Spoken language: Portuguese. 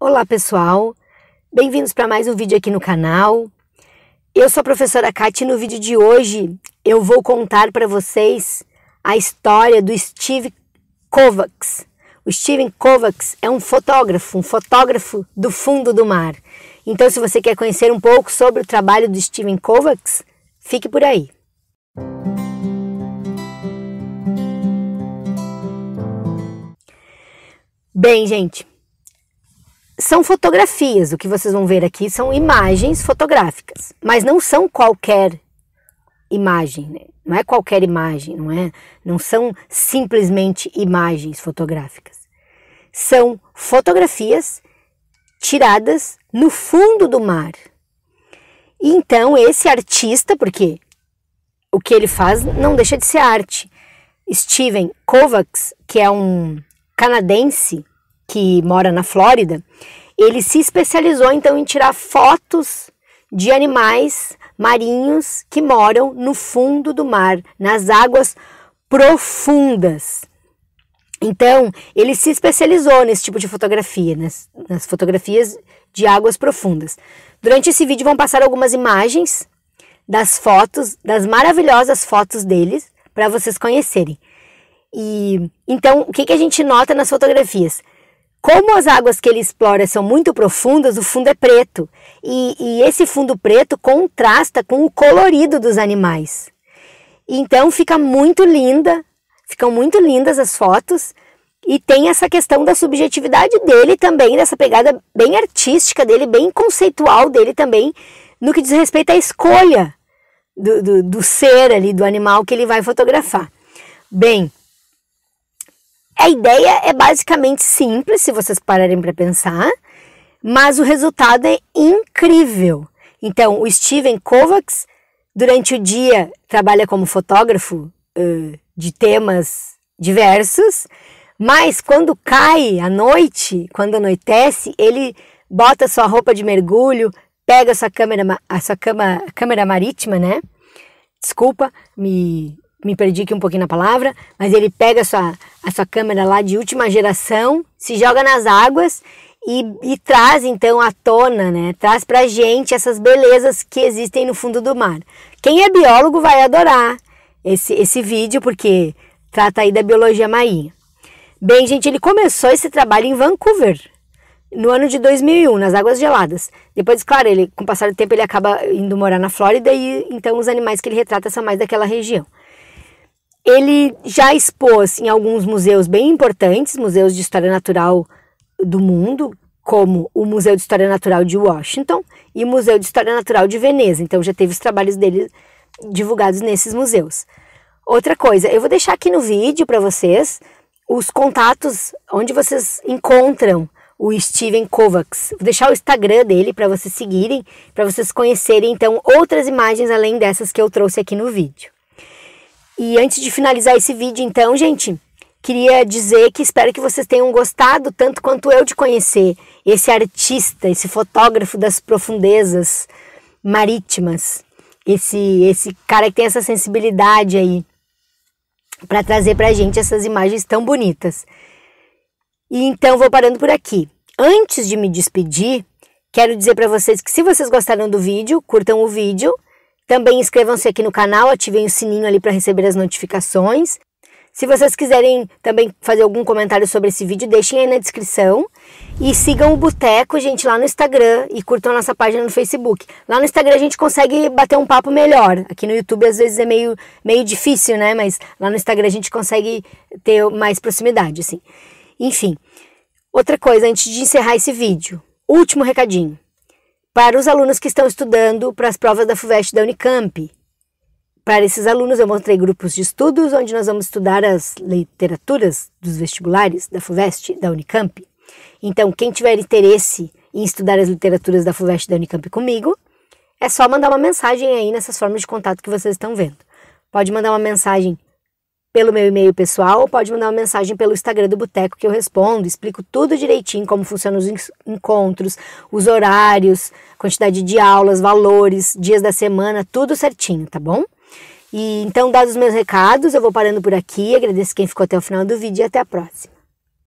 Olá pessoal, bem-vindos para mais um vídeo aqui no canal. Eu sou a professora Kate e no vídeo de hoje eu vou contar para vocês a história do Steve Kovacs. O Steven Kovacs é um fotógrafo, um fotógrafo do fundo do mar. Então, se você quer conhecer um pouco sobre o trabalho do Steven Kovacs, fique por aí. Bem, gente, são fotografias. O que vocês vão ver aqui são imagens fotográficas, mas não são qualquer imagem, né? não é qualquer imagem, não é? Não são simplesmente imagens fotográficas. São fotografias tiradas no fundo do mar. Então esse artista, porque o que ele faz não deixa de ser arte. Steven Kovacs, que é um canadense que mora na Flórida, ele se especializou então em tirar fotos de animais marinhos que moram no fundo do mar, nas águas profundas. Então, ele se especializou nesse tipo de fotografia, nas, nas fotografias de águas profundas. Durante esse vídeo vão passar algumas imagens das fotos, das maravilhosas fotos deles, para vocês conhecerem. E então, o que, que a gente nota nas fotografias? Como as águas que ele explora são muito profundas, o fundo é preto. E, e, esse fundo preto contrasta com o colorido dos animais. Então fica muito linda, ficam muito lindas as fotos. E tem essa questão da subjetividade dele também, dessa pegada bem artística dele, bem conceitual dele também, no que diz respeito à escolha do, do, do ser ali, do animal que ele vai fotografar. Bem, a ideia é basicamente simples, se vocês pararem para pensar, mas o resultado é incrível. Então, o Steven Kovacs, durante o dia, trabalha como fotógrafo uh, de temas diversos, mas quando cai à noite, quando anoitece, ele bota sua roupa de mergulho, pega a sua câmera, a sua cama, câmera marítima, né? Desculpa, me me perdi aqui um pouquinho na palavra, mas ele pega a sua, a sua câmera lá de última geração, se joga nas águas e, e traz então à tona, né? Traz pra gente essas belezas que existem no fundo do mar. Quem é biólogo vai adorar esse, esse vídeo, porque trata aí da biologia marinha. Bem, gente, ele começou esse trabalho em Vancouver, no ano de 2001, nas águas geladas. Depois, claro, ele, com o passar do tempo, ele acaba indo morar na Flórida e então os animais que ele retrata são mais daquela região. Ele já expôs em alguns museus bem importantes, museus de história natural do mundo, como o Museu de História Natural de Washington e o Museu de História Natural de Veneza. Então já teve os trabalhos dele divulgados nesses museus. Outra coisa, eu vou deixar aqui no vídeo para vocês os contatos onde vocês encontram o Steven Kovacs. Vou deixar o Instagram dele para vocês seguirem, para vocês conhecerem então outras imagens além dessas que eu trouxe aqui no vídeo. E antes de finalizar esse vídeo, então, gente, queria dizer que espero que vocês tenham gostado tanto quanto eu de conhecer esse artista, esse fotógrafo das profundezas marítimas, esse esse cara que tem essa sensibilidade aí para trazer a gente essas imagens tão bonitas. E então vou parando por aqui. Antes de me despedir, quero dizer para vocês que se vocês gostaram do vídeo, curtam o vídeo, também inscrevam-se aqui no canal, ativem o sininho ali para receber as notificações. Se vocês quiserem também fazer algum comentário sobre esse vídeo, deixem aí na descrição. E sigam o Boteco, gente, lá no Instagram e curtam a nossa página no Facebook. Lá no Instagram a gente consegue bater um papo melhor. Aqui no YouTube às vezes é meio, meio difícil, né? Mas lá no Instagram a gente consegue ter mais proximidade, assim. Enfim, outra coisa antes de encerrar esse vídeo. Último recadinho para os alunos que estão estudando para as provas da FUVEST da Unicamp. Para esses alunos, eu mostrei grupos de estudos onde nós vamos estudar as literaturas dos vestibulares da FUVEST da Unicamp. Então, quem tiver interesse em estudar as literaturas da FUVEST da Unicamp comigo, é só mandar uma mensagem aí nessas formas de contato que vocês estão vendo. Pode mandar uma mensagem pelo meu e-mail pessoal ou pode mandar uma mensagem pelo Instagram do Boteco que eu respondo, explico tudo direitinho, como funcionam os encontros, os horários, quantidade de aulas, valores, dias da semana, tudo certinho, tá bom? E então, dados os meus recados, eu vou parando por aqui, agradeço quem ficou até o final do vídeo e até a próxima.